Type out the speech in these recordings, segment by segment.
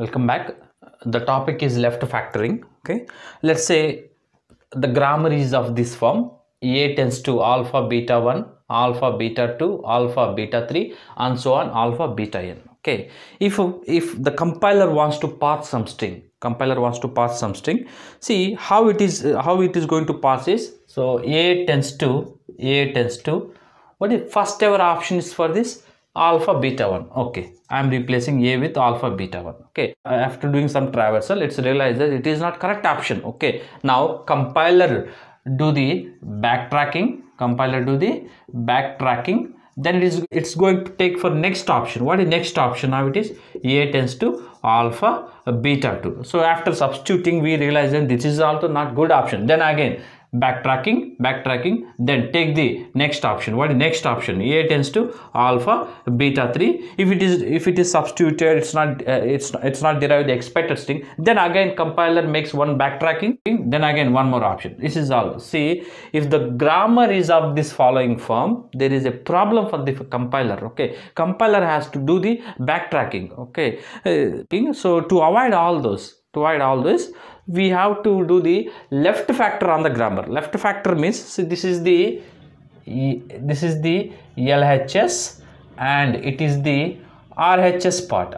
welcome back the topic is left factoring okay let's say the grammar is of this form a tends to alpha beta 1 alpha beta 2 alpha beta 3 and so on alpha beta n okay if if the compiler wants to pass some string compiler wants to pass some string see how it is how it is going to pass is so a tends to a tends to what is first ever option is for this alpha beta 1 okay i am replacing a with alpha beta 1 okay after doing some traversal it's realized that it is not correct option okay now compiler do the backtracking compiler do the backtracking then it is it's going to take for next option what is next option now it is a tends to alpha beta 2 so after substituting we realize that this is also not good option then again backtracking backtracking then take the next option what next option a tends to alpha beta 3 if it is if it is substituted it's not uh, it's it's not derived the expected string then again compiler makes one backtracking then again one more option this is all see if the grammar is of this following form there is a problem for the compiler okay compiler has to do the backtracking okay uh, so to avoid all those to avoid all this we have to do the left factor on the grammar left factor means so this is the this is the LHS and it is the RHS part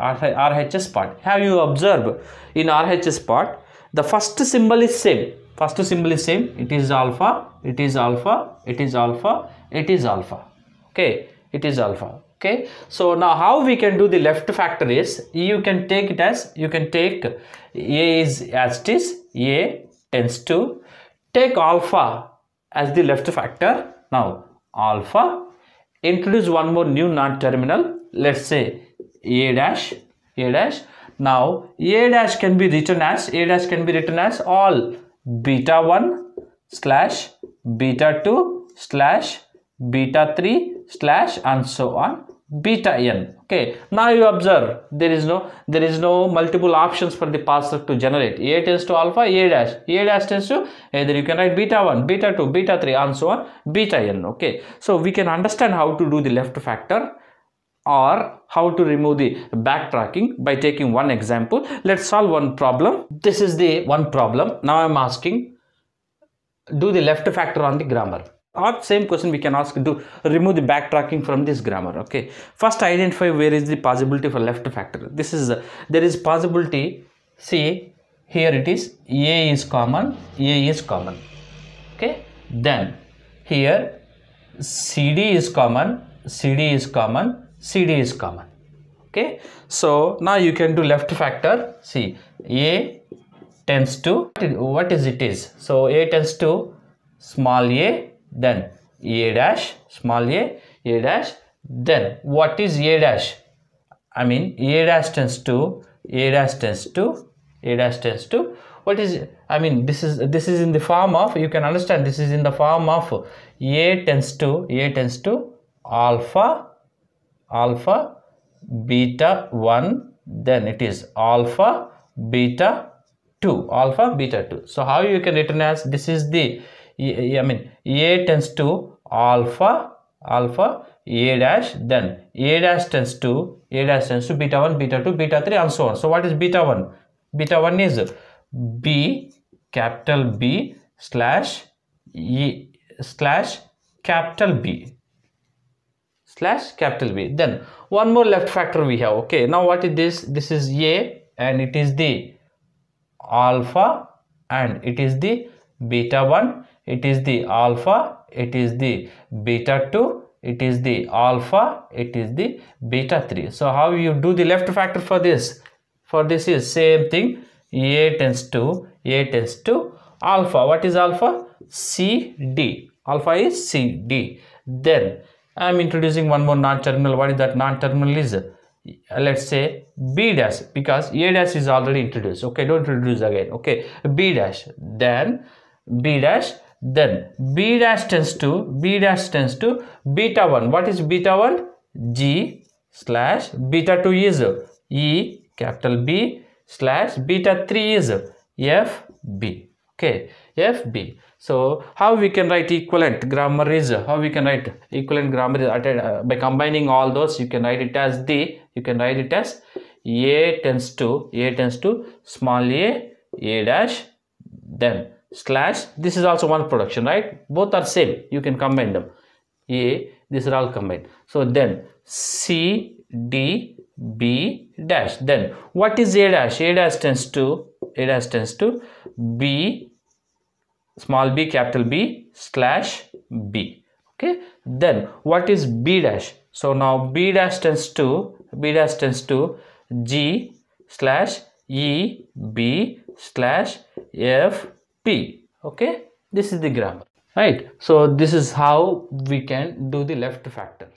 RHS part have you observed in RHS part the first symbol is same first symbol is same it is alpha it is alpha it is alpha it is alpha okay it is alpha okay so now how we can do the left factor is you can take it as you can take a is as it is a tends to take alpha as the left factor now alpha introduce one more new non-terminal let's say a dash a dash now a dash can be written as a dash can be written as all beta 1 slash beta 2 slash beta 3 slash and so on beta n okay now you observe there is no there is no multiple options for the parser to generate a tends to alpha a dash a dash tends to either you can write beta 1 beta 2 beta 3 and so on beta n okay so we can understand how to do the left factor or how to remove the backtracking by taking one example let's solve one problem this is the one problem now i'm asking do the left factor on the grammar or same question we can ask to remove the backtracking from this grammar okay first identify where is the possibility for left factor this is uh, there is possibility see here it is a is common a is common okay then here cd is common cd is common cd is common okay so now you can do left factor see a tends to what is it is so a tends to small a then a dash small a a dash then what is a dash i mean a dash tends to a dash tends to a dash tends to what is i mean this is this is in the form of you can understand this is in the form of a tends to a tends to alpha alpha beta 1 then it is alpha beta 2 alpha beta 2 so how you can written as this is the I mean A tends to alpha alpha A dash then A dash tends to A dash tends to beta 1 beta 2 beta 3 and so on. So what is beta 1? Beta 1 is B capital B slash E slash capital B slash capital B then one more left factor we have okay now what is this this is A and it is the alpha and it is the beta 1 it is the alpha it is the beta 2 it is the alpha it is the beta 3 so how you do the left factor for this for this is same thing a tends to a tends to alpha what is alpha c d alpha is c d then i'm introducing one more non-terminal what is that non-terminal is let's say b dash because a dash is already introduced okay don't introduce again okay b dash then b dash then b dash tends to b dash tends to beta 1 what is beta 1 g slash beta 2 is e capital b slash beta 3 is f b okay f b so how we can write equivalent grammar is how we can write equivalent grammar is uh, by combining all those you can write it as the you can write it as a tends to a tends to small a a dash then slash this is also one production right both are same you can combine them a these are all combined so then c d b dash then what is a dash a dash tends to a dash tends to b small b capital b slash b okay then what is b dash so now b dash tends to b dash tends to g slash e b slash f P. Okay, this is the grammar, right? So this is how we can do the left factor.